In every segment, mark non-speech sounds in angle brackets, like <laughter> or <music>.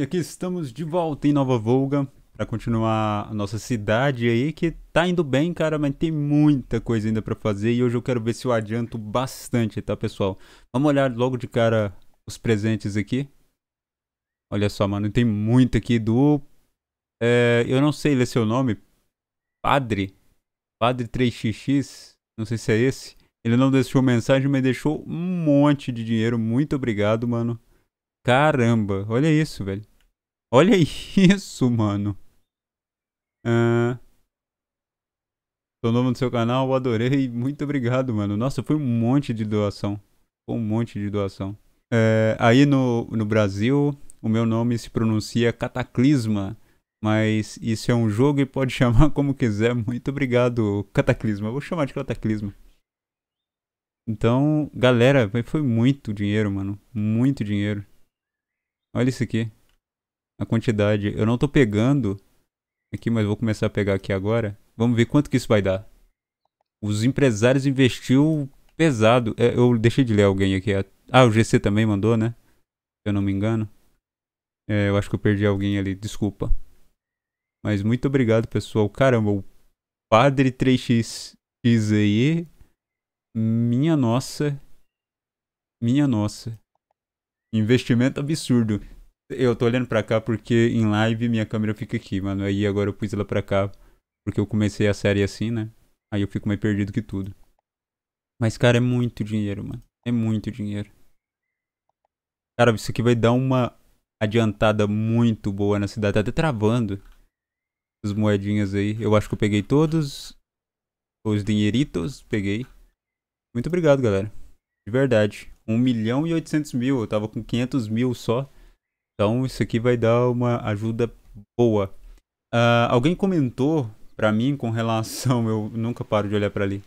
E aqui estamos de volta em Nova Volga para continuar a nossa cidade aí que tá indo bem, cara, mas tem muita coisa ainda para fazer e hoje eu quero ver se eu adianto bastante, tá, pessoal? Vamos olhar logo de cara os presentes aqui. Olha só, mano, tem muito aqui do é, eu não sei ler seu nome. Padre. Padre 3xx. Não sei se é esse. Ele não deixou mensagem, mas deixou um monte de dinheiro. Muito obrigado, mano. Caramba, olha isso, velho. Olha <laughs> isso, mano. Uh... Sou novo no seu canal, eu adorei. Muito obrigado, mano. Nossa, foi um monte de doação. Foi um monte de doação. É, aí no, no Brasil, o meu nome se pronuncia Cataclisma. Mas isso é um jogo e pode <laughs> chamar como quiser. Muito obrigado, Cataclisma. Eu vou chamar de Cataclisma. Então, galera, foi muito dinheiro, mano. Muito dinheiro. Olha isso aqui a quantidade. Eu não tô pegando aqui, mas vou começar a pegar aqui agora. Vamos ver quanto que isso vai dar. Os empresários investiu pesado. É, eu deixei de ler alguém aqui. Ah, o GC também mandou, né? Se eu não me engano. É, eu acho que eu perdi alguém ali, desculpa. Mas muito obrigado, pessoal. Caramba, o Padre 3x x aí. Minha nossa. Minha nossa. Investimento absurdo. Eu tô olhando pra cá porque em live minha câmera fica aqui, mano. Aí agora eu pus ela pra cá porque eu comecei a série assim, né? Aí eu fico mais perdido que tudo. Mas, cara, é muito dinheiro, mano. É muito dinheiro. Cara, isso aqui vai dar uma adiantada muito boa na cidade. Tá até travando as moedinhas aí. Eu acho que eu peguei todos os dinheiritos. Peguei. Muito obrigado, galera. De verdade. 1 milhão e 800 mil. Eu tava com 500 mil só. Então isso aqui vai dar uma ajuda boa. Uh, alguém comentou para mim com relação, eu nunca paro de olhar para ali.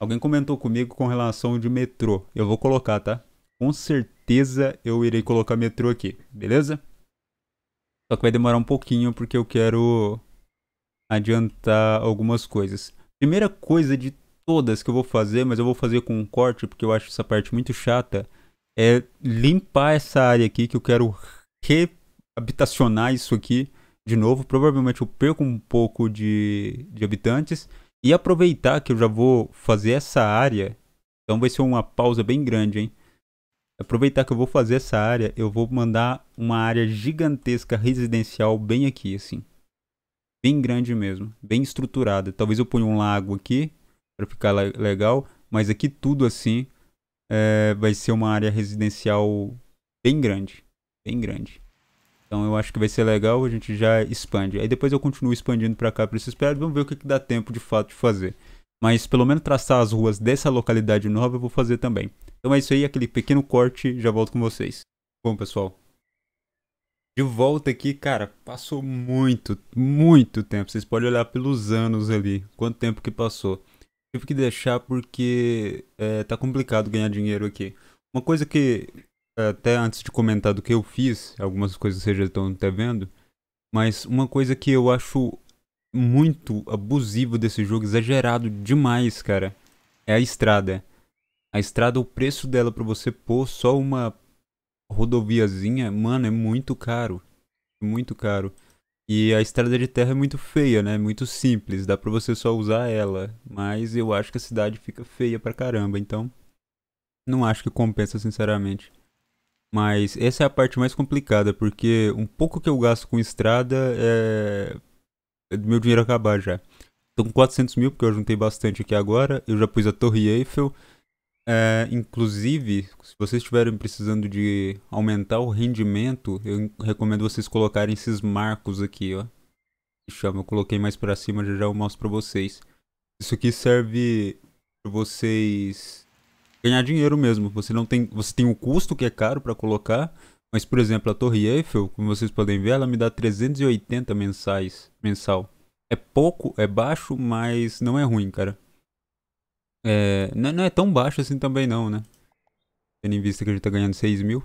Alguém comentou comigo com relação de metrô. Eu vou colocar, tá? Com certeza eu irei colocar metrô aqui, beleza? Só que vai demorar um pouquinho porque eu quero adiantar algumas coisas. Primeira coisa de todas que eu vou fazer, mas eu vou fazer com um corte porque eu acho essa parte muito chata, é limpar essa área aqui que eu quero reabitacionar isso aqui de novo. Provavelmente eu perco um pouco de, de habitantes. E aproveitar que eu já vou fazer essa área. Então vai ser uma pausa bem grande, hein? Aproveitar que eu vou fazer essa área, eu vou mandar uma área gigantesca residencial bem aqui, assim. Bem grande mesmo, bem estruturada. Talvez eu ponha um lago aqui, para ficar legal. Mas aqui tudo assim, é, vai ser uma área residencial bem grande bem grande. Então eu acho que vai ser legal, a gente já expande. Aí depois eu continuo expandindo para cá para esses prédios, vamos ver o que, que dá tempo de fato de fazer. Mas pelo menos traçar as ruas dessa localidade nova eu vou fazer também. Então é isso aí, aquele pequeno corte, já volto com vocês. Bom pessoal, de volta aqui, cara, passou muito, muito tempo. Vocês podem olhar pelos anos ali, quanto tempo que passou. Tive que deixar porque é, tá complicado ganhar dinheiro aqui. Uma coisa que até antes de comentar do que eu fiz, algumas coisas vocês já estão até vendo, mas uma coisa que eu acho muito abusivo desse jogo, exagerado demais, cara, é a estrada. A estrada, o preço dela para você pôr só uma rodoviazinha, mano, é muito caro. Muito caro. E a estrada de terra é muito feia, né? Muito simples, dá pra você só usar ela. Mas eu acho que a cidade fica feia pra caramba, então. Não acho que compensa, sinceramente. Mas essa é a parte mais complicada, porque um pouco que eu gasto com estrada é. é do meu dinheiro acabar já. Tô com 400 mil, porque eu juntei bastante aqui agora. Eu já pus a Torre Eiffel. É, inclusive, se vocês estiverem precisando de aumentar o rendimento, eu recomendo vocês colocarem esses marcos aqui, ó. Chama, eu coloquei mais pra cima, já já eu mostro pra vocês. Isso aqui serve pra vocês ganhar dinheiro mesmo. Você não tem, você tem um custo que é caro para colocar, mas por exemplo, a Torre Eiffel, como vocês podem ver, ela me dá 380 mensais, mensal. É pouco, é baixo, mas não é ruim, cara. É, é, não é tão baixo assim também não, né? Tendo em vista que a gente tá ganhando 6 mil.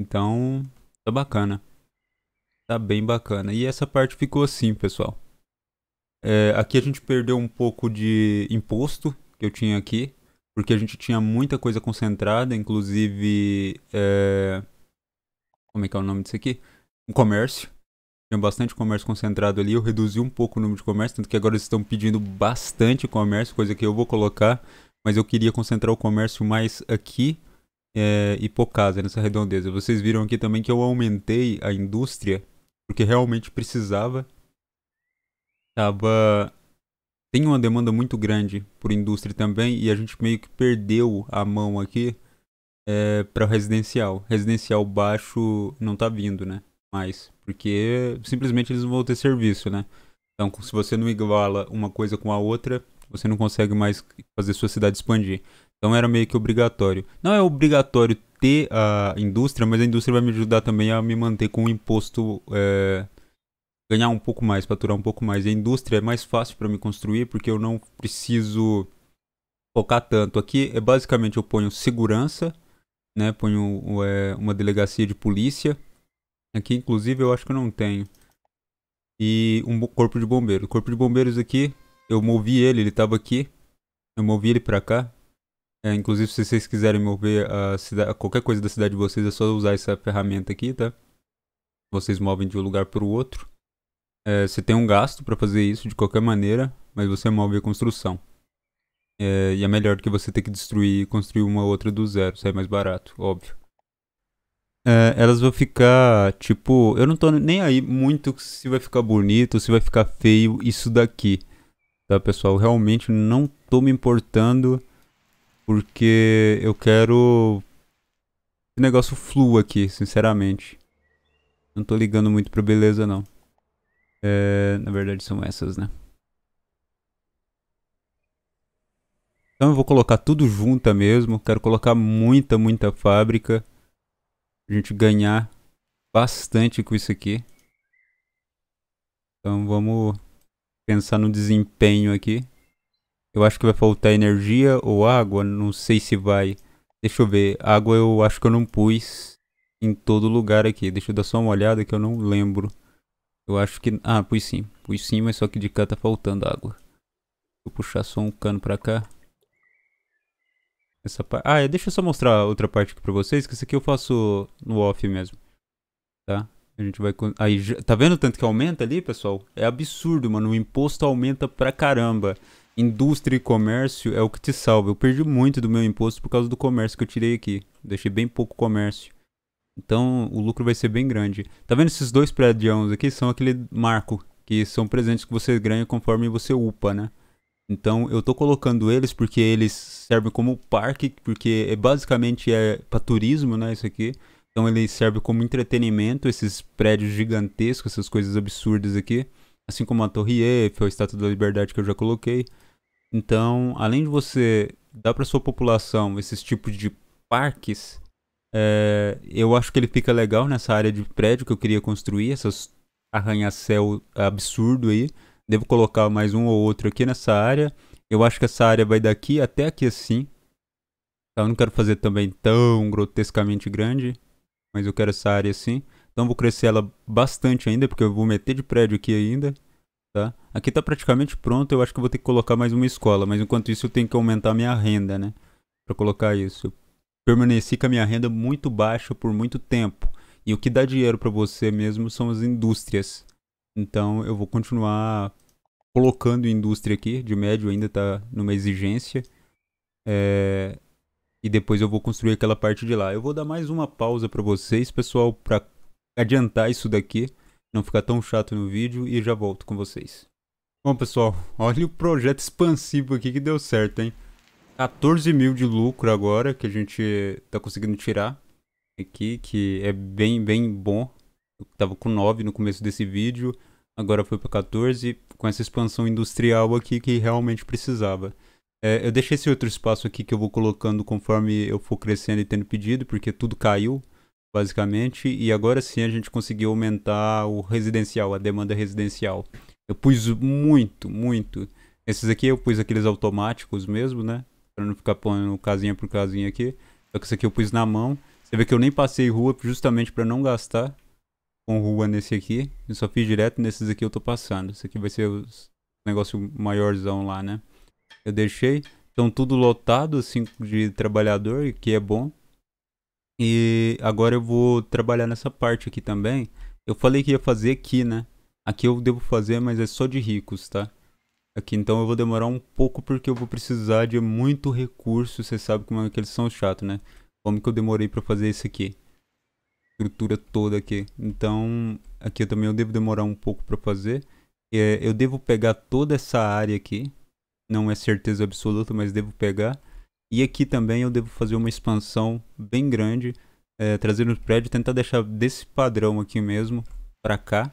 Então, tá bacana. Tá bem bacana. E essa parte ficou assim, pessoal. É, aqui a gente perdeu um pouco de imposto que eu tinha aqui porque a gente tinha muita coisa concentrada, inclusive. É... Como é que é o nome disso aqui? Um comércio. Tinha bastante comércio concentrado ali. Eu reduzi um pouco o número de comércio, tanto que agora eles estão pedindo bastante comércio, coisa que eu vou colocar. Mas eu queria concentrar o comércio mais aqui é, e casa né, nessa redondeza. Vocês viram aqui também que eu aumentei a indústria, porque realmente precisava. Tava tem uma demanda muito grande por indústria também e a gente meio que perdeu a mão aqui é, para residencial. Residencial baixo não tá vindo, né? Mais, porque simplesmente eles não vão ter serviço, né? Então, se você não iguala uma coisa com a outra, você não consegue mais fazer sua cidade expandir. Então era meio que obrigatório. Não é obrigatório ter a indústria, mas a indústria vai me ajudar também a me manter com o imposto é, ganhar um pouco mais, faturar um pouco mais. A indústria é mais fácil para me construir porque eu não preciso focar tanto. Aqui é basicamente eu ponho segurança, né? Ponho é, uma delegacia de polícia. Aqui, inclusive, eu acho que eu não tenho. E um corpo de bombeiros. O corpo de bombeiros aqui, eu movi ele, ele estava aqui. Eu movi ele para cá. É, inclusive, se vocês quiserem mover a cidade, qualquer coisa da cidade de vocês, é só usar essa ferramenta aqui, tá? Vocês movem de um lugar para o outro. É, você tem um gasto para fazer isso de qualquer maneira, mas você move a construção. É, e é melhor do que você ter que destruir e construir uma outra do zero. Sai é mais barato, óbvio. É, elas vão ficar, tipo, eu não tô nem aí muito se vai ficar bonito, se vai ficar feio isso daqui. Tá, pessoal? Realmente não tô me importando porque eu quero que o negócio flua aqui, sinceramente. Não tô ligando muito pra beleza, não. É, na verdade são essas, né? Então eu vou colocar tudo junto mesmo. Quero colocar muita, muita fábrica. A gente ganhar bastante com isso aqui. Então vamos pensar no desempenho aqui. Eu acho que vai faltar energia ou água, não sei se vai. Deixa eu ver, água eu acho que eu não pus em todo lugar aqui. Deixa eu dar só uma olhada que eu não lembro. Eu acho que... Ah, pus sim. Pus sim, mas só que de cá tá faltando água. Vou puxar só um cano pra cá. Essa parte... Ah, é, deixa eu só mostrar outra parte aqui pra vocês, que isso aqui eu faço no off mesmo. Tá? A gente vai... Aí, tá vendo tanto que aumenta ali, pessoal? É absurdo, mano. O imposto aumenta pra caramba. Indústria e comércio é o que te salva. Eu perdi muito do meu imposto por causa do comércio que eu tirei aqui. Deixei bem pouco comércio. Então o lucro vai ser bem grande. Tá vendo esses dois prédios aqui? São aquele marco, que são presentes que você ganha conforme você upa, né? Então eu tô colocando eles porque eles servem como parque, porque é, basicamente é para turismo, né? Isso aqui. Então ele serve como entretenimento, esses prédios gigantescos, essas coisas absurdas aqui. Assim como a Torre Eiffel, a Estátua da Liberdade que eu já coloquei. Então, além de você dar para sua população esses tipos de parques, é, eu acho que ele fica legal nessa área de prédio que eu queria construir, essas arranha-céu absurdo aí. Devo colocar mais um ou outro aqui nessa área. Eu acho que essa área vai daqui até aqui assim. Eu não quero fazer também tão grotescamente grande, mas eu quero essa área assim. Então vou crescer ela bastante ainda, porque eu vou meter de prédio aqui ainda. Tá? Aqui tá praticamente pronto, eu acho que eu vou ter que colocar mais uma escola, mas enquanto isso eu tenho que aumentar minha renda, né? Pra colocar isso. Eu permaneci com a minha renda muito baixa por muito tempo. E o que dá dinheiro para você mesmo são as indústrias. Então eu vou continuar colocando indústria aqui, de médio ainda está numa exigência. É... E depois eu vou construir aquela parte de lá. Eu vou dar mais uma pausa para vocês, pessoal, para adiantar isso daqui, não ficar tão chato no vídeo e já volto com vocês. Bom, pessoal, olha o projeto expansivo aqui que deu certo, hein? 14 mil de lucro agora que a gente tá conseguindo tirar aqui, que é bem, bem bom. Eu tava com 9 no começo desse vídeo, agora foi para 14, com essa expansão industrial aqui que realmente precisava. É, eu deixei esse outro espaço aqui que eu vou colocando conforme eu for crescendo e tendo pedido, porque tudo caiu, basicamente. E agora sim a gente conseguiu aumentar o residencial, a demanda residencial. Eu pus muito, muito. Esses aqui eu pus aqueles automáticos mesmo, né? Pra não ficar pondo casinha por casinha aqui. Só que isso aqui eu pus na mão. Você vê que eu nem passei rua justamente pra não gastar com rua nesse aqui. Eu só fiz direto nesses aqui eu tô passando. Esse aqui vai ser o negócio maiorzão lá, né? Eu deixei. Então tudo lotado, assim, de trabalhador, que é bom. E agora eu vou trabalhar nessa parte aqui também. Eu falei que ia fazer aqui, né? Aqui eu devo fazer, mas é só de ricos, tá? Aqui então eu vou demorar um pouco porque eu vou precisar de muito recurso. Você sabe como é que eles são chatos, né? Como que eu demorei pra fazer isso aqui? Estrutura toda aqui. Então, aqui eu também eu devo demorar um pouco pra fazer. É, eu devo pegar toda essa área aqui. Não é certeza absoluta, mas devo pegar. E aqui também eu devo fazer uma expansão bem grande. É, trazer no prédio, tentar deixar desse padrão aqui mesmo pra cá.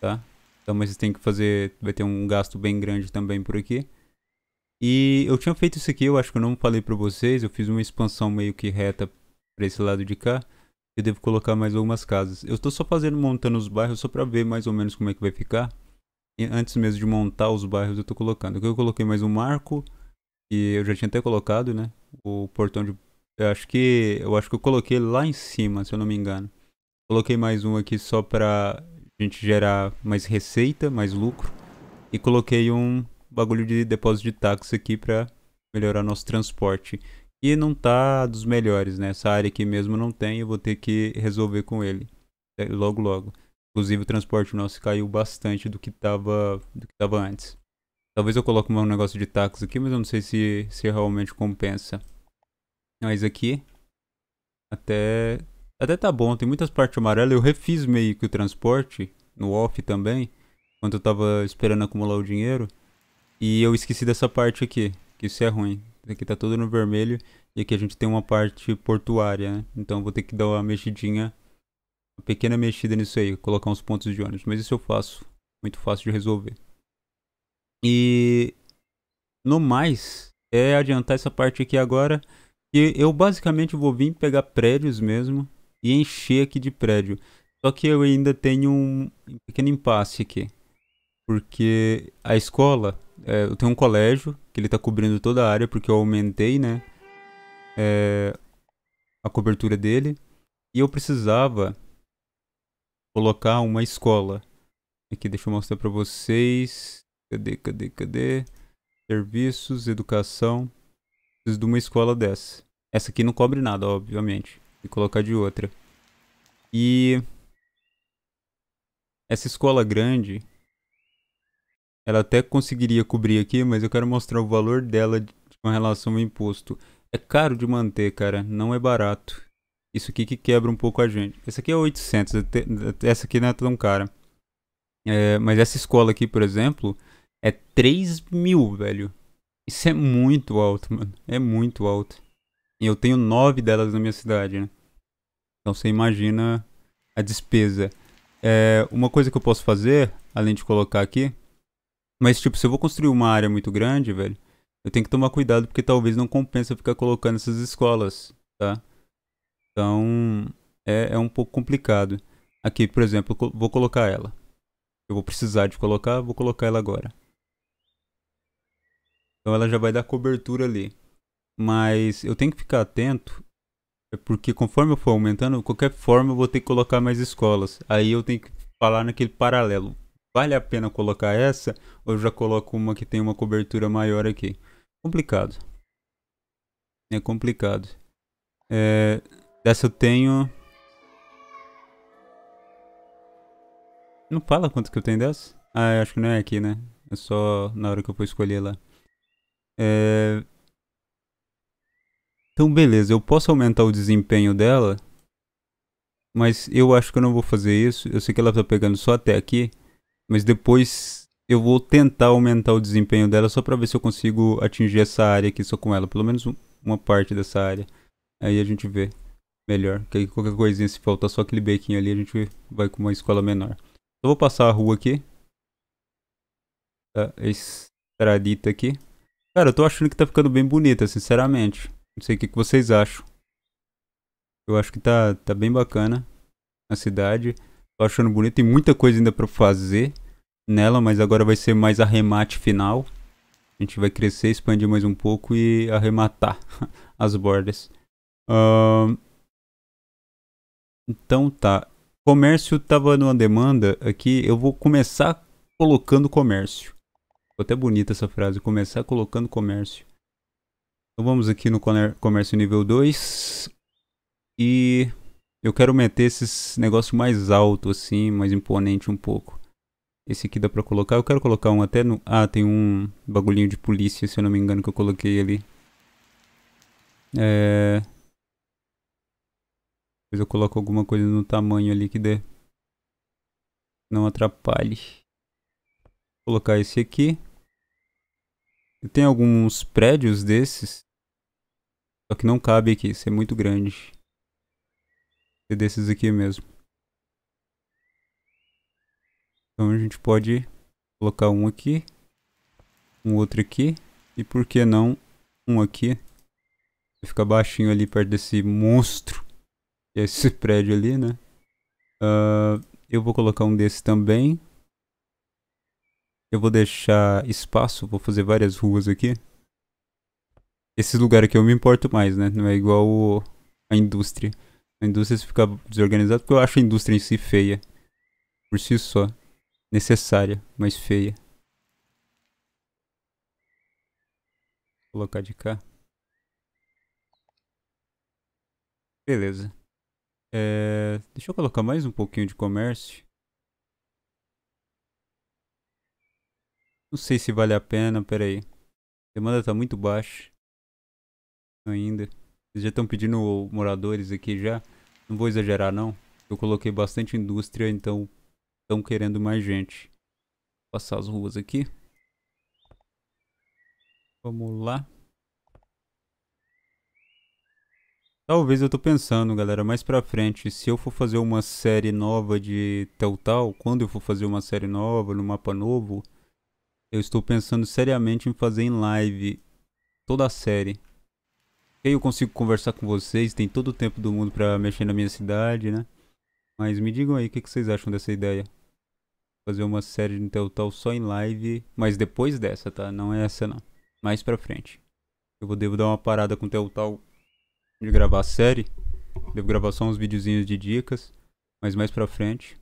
Tá? Então, mas tem que fazer. Vai ter um gasto bem grande também por aqui. E eu tinha feito isso aqui, eu acho que eu não falei para vocês. Eu fiz uma expansão meio que reta para esse lado de cá. Eu devo colocar mais algumas casas. Eu estou só fazendo, montando os bairros só para ver mais ou menos como é que vai ficar. E antes mesmo de montar os bairros, eu estou colocando. Aqui eu coloquei mais um marco. E eu já tinha até colocado, né? O portão de... Eu acho que... Eu acho que eu coloquei lá em cima, se eu não me engano. Coloquei mais um aqui só para a gente gerar mais receita, mais lucro. E coloquei um bagulho de depósito de táxi aqui para melhorar nosso transporte. E não tá dos melhores, né? Essa área aqui mesmo não tem, eu vou ter que resolver com ele. É, logo, logo. Inclusive o transporte nosso caiu bastante do que tava, do que tava antes. Talvez eu coloque um negócio de táxi aqui, mas eu não sei se, se realmente compensa. Mas aqui, até até tá bom, tem muitas partes amarelas. Eu refiz meio que o transporte, no off também, quando eu tava esperando acumular o dinheiro. E eu esqueci dessa parte aqui, que isso é ruim. Aqui tá todo no vermelho e aqui a gente tem uma parte portuária, né? Então vou ter que dar uma mexidinha, uma pequena mexida nisso aí, colocar uns pontos de ônibus. Mas isso eu faço, muito fácil de resolver. E no mais, é adiantar essa parte aqui agora, que eu basicamente vou vir pegar prédios mesmo e encher aqui de prédio. Só que eu ainda tenho um pequeno impasse aqui. Porque a escola, é, eu tenho um colégio que ele está cobrindo toda a área porque eu aumentei, né? É, a cobertura dele. E eu precisava colocar uma escola. Aqui, deixa eu mostrar para vocês. Cadê, cadê, cadê? Serviços, educação. Preciso de uma escola dessa. Essa aqui não cobre nada, obviamente e colocar de outra. E essa escola grande, ela até conseguiria cobrir aqui, mas eu quero mostrar o valor dela com relação ao imposto. É caro de manter, cara, não é barato. Isso aqui que quebra um pouco a gente. Essa aqui é 800, é essa aqui não é tão cara. É, mas essa escola aqui, por exemplo, é 3 mil, velho. Isso é muito alto, mano. É muito alto. E eu tenho 9 delas na minha cidade, né? Então você imagina a despesa. É, uma coisa que eu posso fazer, além de colocar aqui, mas tipo, se eu vou construir uma área muito grande, velho, eu tenho que tomar cuidado porque talvez não compensa ficar colocando essas escolas, tá? Então é, é um pouco complicado. Aqui, por exemplo, vou colocar ela. Eu vou precisar de colocar, vou colocar ela agora. Então ela já vai dar cobertura ali. Mas eu tenho que ficar atento é porque conforme eu for aumentando, qualquer forma eu vou ter que colocar mais escolas. Aí eu tenho que falar naquele paralelo. Vale a pena colocar essa ou eu já coloco uma que tem uma cobertura maior aqui? Complicado. É complicado. É, dessa eu tenho... Não fala quanto que eu tenho dessa? Ah, acho que não é aqui, né? É só na hora que eu for escolher lá. É... Então, beleza, eu posso aumentar o desempenho dela, mas eu acho que eu não vou fazer isso. Eu sei que ela tá pegando só até aqui, mas depois eu vou tentar aumentar o desempenho dela só para ver se eu consigo atingir essa área aqui só com ela, pelo menos uma parte dessa área. Aí a gente vê melhor, que aí qualquer coisinha se faltar só aquele bequinho ali, a gente vai com uma escola menor. Eu vou passar a rua aqui. Tá, estradita aqui. Cara, eu tô achando que tá ficando bem bonita, sinceramente. Não sei o que, que vocês acham. Eu acho que tá, tá bem bacana a cidade. Tô achando bonito. Tem muita coisa ainda pra fazer nela, mas agora vai ser mais arremate final. A gente vai crescer, expandir mais um pouco e arrematar <laughs> as bordas. Uh... Então tá. Comércio tava numa demanda aqui. Eu vou começar colocando comércio. Ficou até bonita essa frase. Começar colocando comércio. Então vamos aqui no comércio nível 2. E eu quero meter esses negócios mais alto assim, mais imponente um pouco. Esse aqui dá pra colocar. Eu quero colocar um até no... Ah, tem um bagulhinho de polícia, se eu não me engano, que eu coloquei ali. É... Depois eu coloco alguma coisa no tamanho ali que dê. Não atrapalhe. Vou colocar esse aqui. Tem alguns prédios desses só que não cabe aqui, isso é muito grande. É desses aqui mesmo. Então a gente pode colocar um aqui, um outro aqui, e por que não um aqui? ficar baixinho ali perto desse monstro, que é esse <laughs> prédio ali, né? Uh, eu vou colocar um desse também. Eu vou deixar espaço, vou fazer várias ruas aqui esse lugar aqui eu me importo mais, né? Não é igual o, a indústria. A indústria fica desorganizada porque eu acho a indústria em si feia. Por si só. Necessária, mas feia. Vou colocar de cá. Beleza. É, deixa eu colocar mais um pouquinho de comércio. Não sei se vale a pena, peraí. A demanda tá muito baixa ainda. Eles já estão pedindo moradores aqui já. Não vou exagerar não. Eu coloquei bastante indústria, então estão querendo mais gente. Vou passar as ruas aqui. Vamos lá. Talvez eu tô pensando, galera, mais pra frente, se eu for fazer uma série nova de Telltale, quando eu for fazer uma série nova, no mapa novo, eu estou pensando seriamente em fazer em live toda a série eu consigo conversar com vocês, tem todo o tempo do mundo para mexer na minha cidade, né? Mas me digam aí, o que, que vocês acham dessa ideia? Fazer uma série de Telltale só em live, mas depois dessa, tá? Não é essa não. Mais pra frente. Eu vou, devo dar uma parada com o Telltale de gravar a série. Devo gravar só uns videozinhos de dicas. Mas mais pra frente,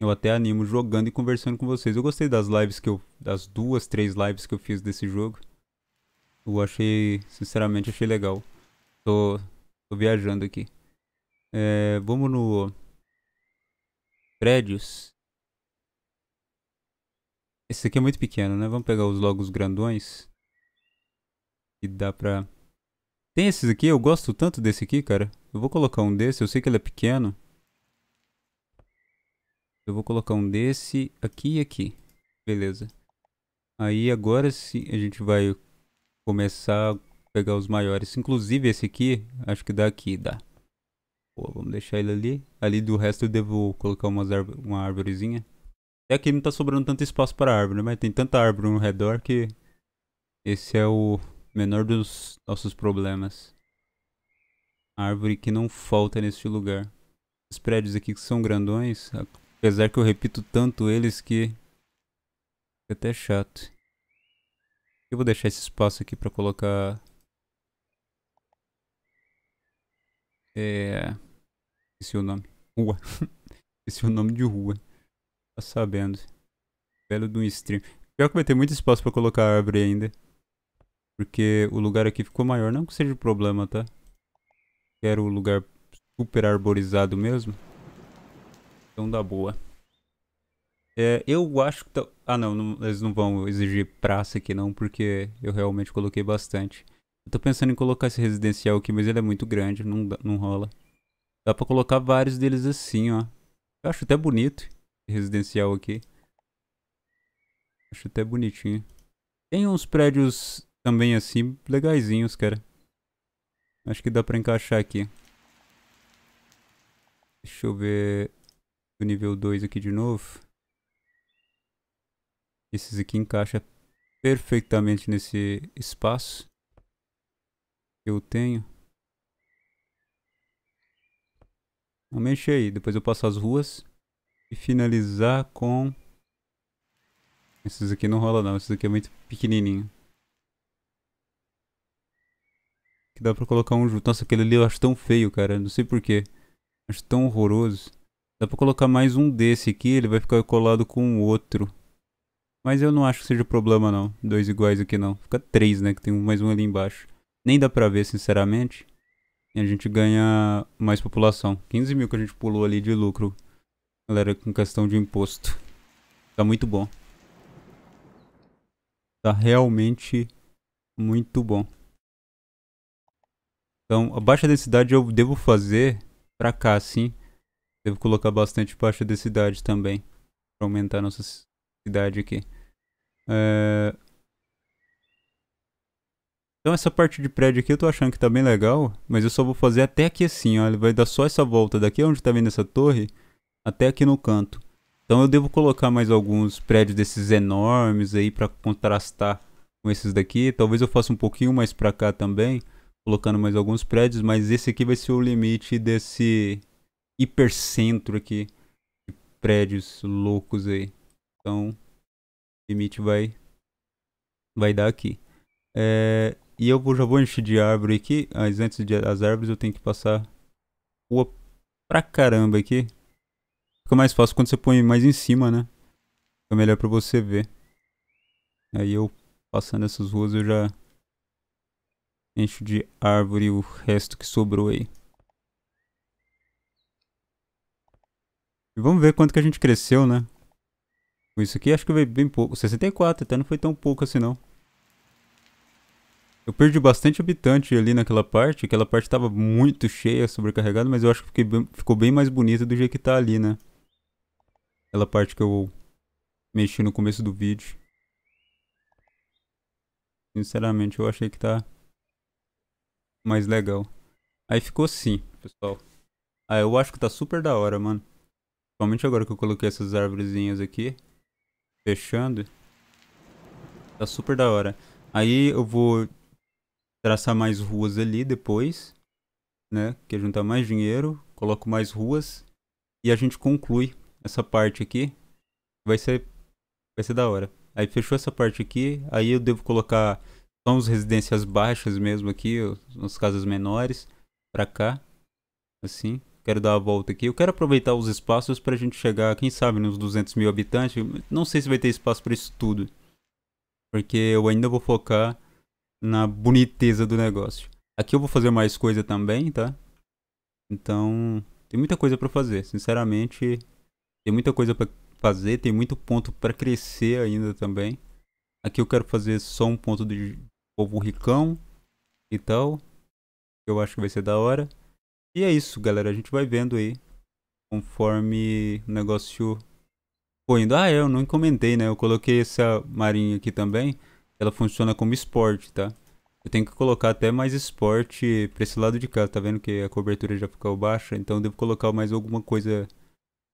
eu até animo jogando e conversando com vocês. Eu gostei das lives que eu... Das duas, três lives que eu fiz desse jogo. Eu achei, sinceramente, achei legal. Tô, tô viajando aqui. É, vamos no... Prédios. Esse aqui é muito pequeno, né? Vamos pegar os logos grandões. Que dá pra... Tem esses aqui, eu gosto tanto desse aqui, cara. Eu vou colocar um desse, eu sei que ele é pequeno. Eu vou colocar um desse aqui e aqui. Beleza. Aí agora sim a gente vai começar a pegar os maiores. Inclusive esse aqui, acho que daqui dá. Pô, vamos deixar ele ali. Ali do resto eu devo colocar umas uma árvorezinha. Até aqui não tá sobrando tanto espaço para árvore, mas tem tanta árvore no redor que esse é o menor dos nossos problemas. Árvore que não falta neste lugar. Os prédios aqui que são grandões, apesar que eu repito tanto eles que É até chato. Eu vou deixar esse espaço aqui para colocar... É... Esqueci o nome. Rua. <laughs> Esqueci o nome de rua. Tá sabendo. Belo de um stream. Pior que vai ter muito espaço para colocar árvore ainda. Porque o lugar aqui ficou maior. Não que seja problema, tá? Quero o lugar super arborizado mesmo. Então dá boa. É, eu acho que. Tá, ah, não, não, eles não vão exigir praça aqui não, porque eu realmente coloquei bastante. Eu tô pensando em colocar esse residencial aqui, mas ele é muito grande, não, não rola. Dá pra colocar vários deles assim, ó. Eu acho até bonito esse residencial aqui. Acho até bonitinho. Tem uns prédios também assim, legaisinhos, cara. Acho que dá pra encaixar aqui. Deixa eu ver o nível 2 aqui de novo. Esses aqui encaixa perfeitamente nesse espaço que eu tenho. Não mexe aí, depois eu passo as ruas e finalizar com... Esses aqui não rola não, esses aqui é muito pequenininho. Que dá pra colocar um junto. Nossa, aquele ali eu acho tão feio, cara, não sei porquê. Acho tão horroroso. Dá pra colocar mais um desse aqui, ele vai ficar colado com o outro. Mas eu não acho que seja problema não. Dois iguais aqui não. Fica três, né? Que tem mais um ali embaixo. Nem dá pra ver, sinceramente. E a gente ganha mais população. 15 mil que a gente pulou ali de lucro. Galera, com questão de imposto. Tá muito bom. Tá realmente muito bom. Então, a baixa densidade eu devo fazer pra cá, sim. Devo colocar bastante baixa densidade também. Pra aumentar nossas cidade aqui. É... Então essa parte de prédio aqui eu tô achando que tá bem legal, mas eu só vou fazer até aqui assim, ó. Ele vai dar só essa volta daqui onde tá vendo essa torre, até aqui no canto. Então eu devo colocar mais alguns prédios desses enormes aí pra contrastar com esses daqui. Talvez eu faça um pouquinho mais pra cá também, colocando mais alguns prédios, mas esse aqui vai ser o limite desse hipercentro aqui de prédios loucos aí. Então, o limite vai, vai dar aqui. É, e eu já vou encher de árvore aqui, mas antes de as árvores eu tenho que passar rua pra caramba aqui. Fica mais fácil quando você põe mais em cima, né? Fica melhor pra você ver. Aí eu passando essas ruas eu já encho de árvore o resto que sobrou aí. E vamos ver quanto que a gente cresceu, né? Isso aqui acho que veio bem pouco. 64, até não foi tão pouco assim não. Eu perdi bastante habitante ali naquela parte. Aquela parte estava muito cheia, sobrecarregada, mas eu acho que bem, ficou bem mais bonita do jeito que está ali, né? Aquela parte que eu mexi no começo do vídeo. Sinceramente, eu achei que está mais legal. Aí ficou sim, pessoal. Ah, eu acho que está super da hora, mano. Principalmente agora que eu coloquei essas árvorezinhas aqui fechando. Tá super da hora. Aí eu vou traçar mais ruas ali depois, né? Que juntar mais dinheiro, coloco mais ruas e a gente conclui essa parte aqui. Vai ser vai ser da hora. Aí fechou essa parte aqui, aí eu devo colocar só residências baixas mesmo aqui, uns casas menores para cá, assim quero dar a volta aqui. Eu quero aproveitar os espaços para a gente chegar, quem sabe, nos 200 mil habitantes. Não sei se vai ter espaço para isso tudo. Porque eu ainda vou focar na boniteza do negócio. Aqui eu vou fazer mais coisa também, tá? Então, tem muita coisa para fazer. Sinceramente, tem muita coisa para fazer, tem muito ponto para crescer ainda também. Aqui eu quero fazer só um ponto de povo ricão e tal. Eu acho que vai ser da hora. E é isso, galera. A gente vai vendo aí conforme o negócio foi indo. Ah, eu não encomendei, né? Eu coloquei essa marinha aqui também. Ela funciona como esporte, tá? Eu tenho que colocar até mais esporte pra esse lado de cá. Tá vendo que a cobertura já ficou baixa? Então eu devo colocar mais alguma coisa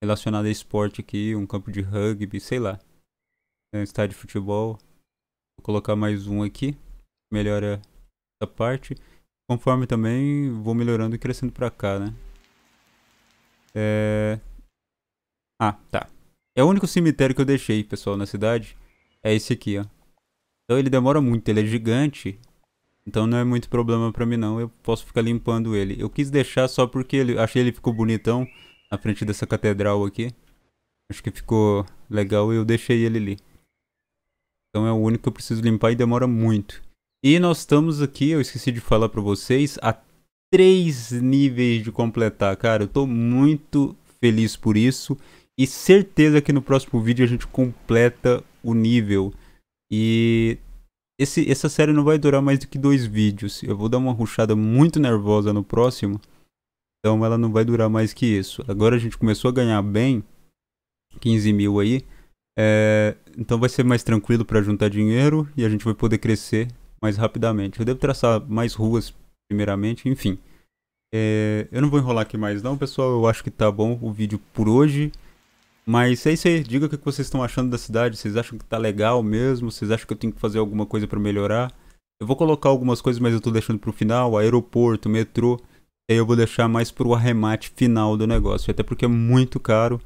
relacionada a esporte aqui. Um campo de rugby, sei lá. É, um estádio de futebol. Vou colocar mais um aqui. Melhora essa parte. Conforme também vou melhorando e crescendo pra cá, né? É... Ah, tá. É o único cemitério que eu deixei, pessoal, na cidade. É esse aqui, ó. Então ele demora muito, ele é gigante. Então não é muito problema pra mim não, eu posso ficar limpando ele. Eu quis deixar só porque ele, achei ele ficou bonitão na frente dessa catedral aqui. Acho que ficou legal e eu deixei ele ali. Então é o único que eu preciso limpar e demora muito. E nós estamos aqui, eu esqueci de falar para vocês, a três níveis de completar, cara. Eu tô muito feliz por isso e certeza que no próximo vídeo a gente completa o nível. E esse, essa série não vai durar mais do que dois vídeos. Eu vou dar uma ruchada muito nervosa no próximo. Então ela não vai durar mais que isso. Agora a gente começou a ganhar bem. 15 mil aí. É, então vai ser mais tranquilo para juntar dinheiro. E a gente vai poder crescer mais rapidamente. Eu devo traçar mais ruas primeiramente, enfim. É, eu não vou enrolar aqui mais não, pessoal. Eu acho que tá bom o vídeo por hoje. Mas é isso aí. Diga o que vocês estão achando da cidade. Vocês acham que tá legal mesmo? Vocês acham que eu tenho que fazer alguma coisa para melhorar? Eu vou colocar algumas coisas, mas eu tô deixando pro final. Aeroporto, metrô. Aí eu vou deixar mais pro arremate final do negócio. Até porque é muito caro.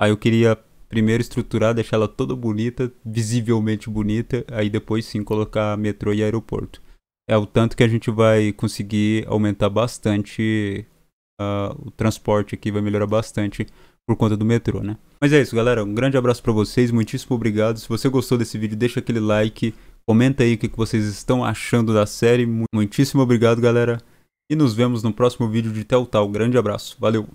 Aí eu queria primeiro estruturar, deixar ela toda bonita, visivelmente bonita, aí depois sim colocar metrô e aeroporto. É o tanto que a gente vai conseguir aumentar bastante uh, o transporte aqui, vai melhorar bastante por conta do metrô, né? Mas é isso, galera. Um grande abraço para vocês, muitíssimo obrigado. Se você gostou desse vídeo, deixa aquele like, comenta aí o que vocês estão achando da série. Muitíssimo obrigado, galera. E nos vemos no próximo vídeo de Tal. Grande abraço. Valeu!